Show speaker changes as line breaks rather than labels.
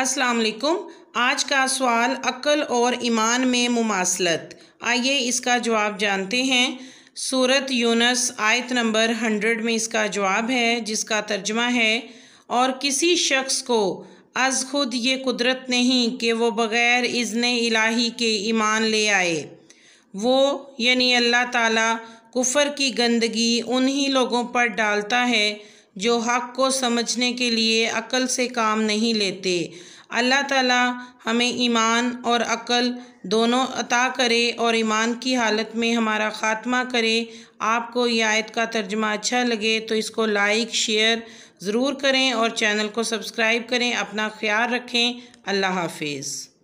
अस्सलाम वालेकुम आज का सवाल अक्ल और ईमान में मुमासलत आइए इसका जवाब जानते हैं सूरत यूनस आयत नंबर हंड्रेड में इसका जवाब है जिसका तर्जमा है और किसी शख्स को अज खुद ये कुदरत नहीं कि वो बग़ैर इज़न इलाही के ईमान ले आए वो यानी अल्लाह ताला कुफ़र की गंदगी उन्हीं लोगों पर डालता है जो हक को समझने के लिए अकल से काम नहीं लेते अल्लाह ताला हमें ईमान और अकल दोनों अता करे और ईमान की हालत में हमारा ख़ात्मा करे आपको यह आयत का तर्जमा अच्छा लगे तो इसको लाइक शेयर ज़रूर करें और चैनल को सब्सक्राइब करें अपना ख्याल रखें अल्लाह हाफिज़